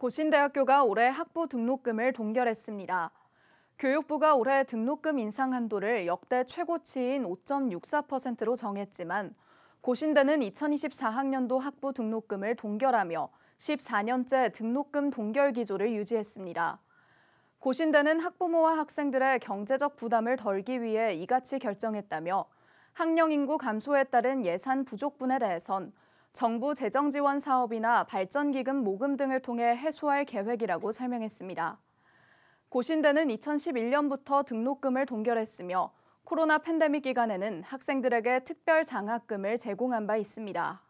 고신대학교가 올해 학부 등록금을 동결했습니다. 교육부가 올해 등록금 인상 한도를 역대 최고치인 5.64%로 정했지만 고신대는 2024학년도 학부 등록금을 동결하며 14년째 등록금 동결 기조를 유지했습니다. 고신대는 학부모와 학생들의 경제적 부담을 덜기 위해 이같이 결정했다며 학령 인구 감소에 따른 예산 부족분에 대해선 정부 재정 지원 사업이나 발전기금 모금 등을 통해 해소할 계획이라고 설명했습니다. 고신대는 2011년부터 등록금을 동결했으며 코로나 팬데믹 기간에는 학생들에게 특별 장학금을 제공한 바 있습니다.